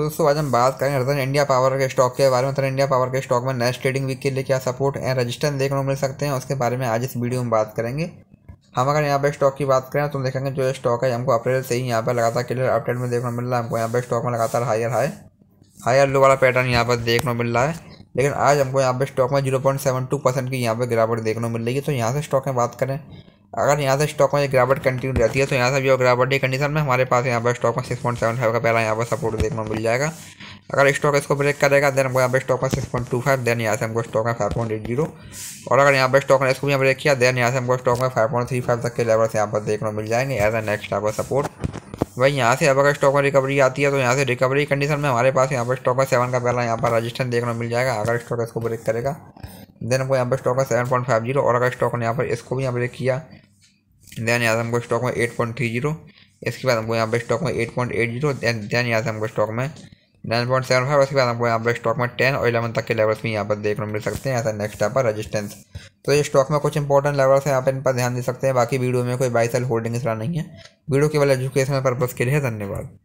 तो दोस्तों आज हम बात करें रतन इंडिया पावर के स्टॉक के बारे में रतन इंडिया पावर के स्टॉक में नेक्स्ट ट्रेडिंग वीक के लिए क्या सपोर्ट एंड रजिस्टेंस देखने को मिल सकते हैं उसके बारे में आज इस वीडियो में बात करेंगे हम अगर यहाँ पर स्टॉक की बात करें तो हम देखेंगे जो स्टॉक है हमको अप्रैल से ही यहाँ पर लगातार क्लियर अपडेट में देखने को मिल रहा है हमको यहाँ पर स्टॉक में लगातार हायर हाई हायर लो वाला पैटर्न यहाँ पर देखने को मिल रहा है लेकिन आज हमको यहाँ पर स्टॉक में zero point seven two percent की यहाँ पर गिरावट देखने को मिल रही है तो यहाँ से स्टॉक में बात करें अगर यहाँ से स्टॉक में गिरावट कंटिन्यू रहती है तो यहाँ से भी गिरावट की कंडीशन में हमारे पास यहाँ पर स्टॉक में सिक्स पॉइंट सेवन फाइव का पहला यहाँ पर सपोर्ट देखने को मिल जाएगा अगर स्टॉक इसको ब्रेक करेगा देन हमको यहाँ पर स्टॉक में six point two five then यहाँ से हमको स्टॉक में फाइव पॉइंट एट जीरो और अगर यहाँ पर स्टॉक ने इसको भी ब्रेक किया देन यहाँ से हमको स्टॉक में फाइव पॉइंट थ्री फाइव तक के लेवल से यहाँ पर देखने को मिल जाएंगे एज ए नेक्स्ट पर सपोर्ट वही यहाँ से अब अगर स्टॉक में रिकवरी आती है तो यहाँ से रिकवरी कंडीशन में हमारे पास यहाँ पर स्टॉक में सेवन का पहला यहाँ पर रजिस्टेंस देखने को मिल जाएगा अगर स्टॉक इसको ब्रेक करेगा देन हमको यहाँ पर स्टॉक है सेवन पॉइंट फाइव जीरो और अगर स्टॉक ने यहाँ पर इसको भी यहाँ पर किया देन यहाँ से हमको स्टॉक में एट पॉइंट थ्री जीरो इसके बाद हमको यहाँ पर स्टॉक में eight point eight zero then then यहाँ से हमको स्टॉक में नाइन पॉइंट सेवन फाइव उसके बाद हमको यहाँ पर स्टॉक में टेन और इलेवन तक के लेवल्स भी यहाँ पर देखने मिल सकते हैं ऐसा नेक्स्ट यहाँ पर रजिस्टेंस तो ये स्टॉक में कुछ इंपॉर्टेंट लेवल्स हैं आप इन पर ध्यान दे सकते हैं बाकी वीडियो में कोई बाई सेल होल्डिंग इसलिए नहीं है वीडियो केवल एजुकेशनल पर्पज़ के लिए धन्यवाद